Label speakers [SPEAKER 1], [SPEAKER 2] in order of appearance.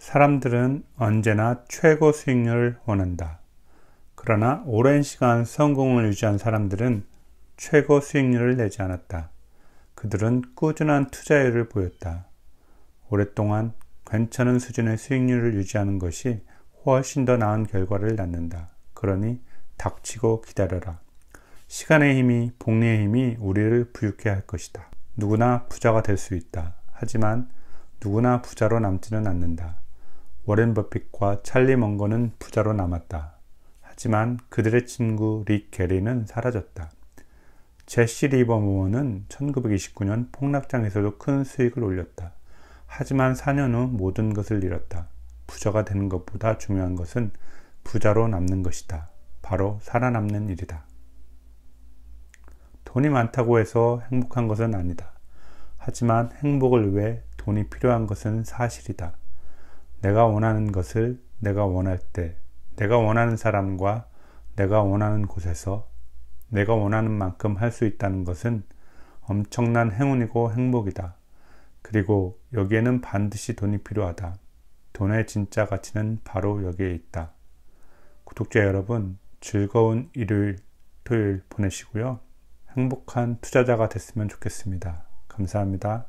[SPEAKER 1] 사람들은 언제나 최고 수익률을 원한다. 그러나 오랜 시간 성공을 유지한 사람들은 최고 수익률을 내지 않았다. 그들은 꾸준한 투자율을 보였다. 오랫동안 괜찮은 수준의 수익률을 유지하는 것이 훨씬 더 나은 결과를 낳는다. 그러니 닥치고 기다려라. 시간의 힘이 복리의 힘이 우리를 부유케 할 것이다. 누구나 부자가 될 수 있다. 하지만 누구나 부자로 남지는 않는다. 워렌 버핏과 찰리 먼거는 부자로 남았다. 하지만 그들의 친구 릭 게리는 사라졌다. 제시 리버모어는 1929년 폭락장에서도 큰 수익을 올렸다. 하지만 4년 후 모든 것을 잃었다. 부자가 되는 것보다 중요한 것은 부자로 남는 것이다. 바로 살아남는 일이다. 돈이 많다고 해서 행복한 것은 아니다. 하지만 행복을 위해 돈이 필요한 것은 사실이다. 내가 원하는 것을 내가 원할 때, 내가 원하는 사람과 내가 원하는 곳에서 내가 원하는 만큼 할 수 있다는 것은 엄청난 행운이고 행복이다. 그리고 여기에는 반드시 돈이 필요하다. 돈의 진짜 가치는 바로 여기에 있다. 구독자 여러분, 즐거운 일요일, 토요일 보내시고요. 행복한 투자자가 됐으면 좋겠습니다. 감사합니다.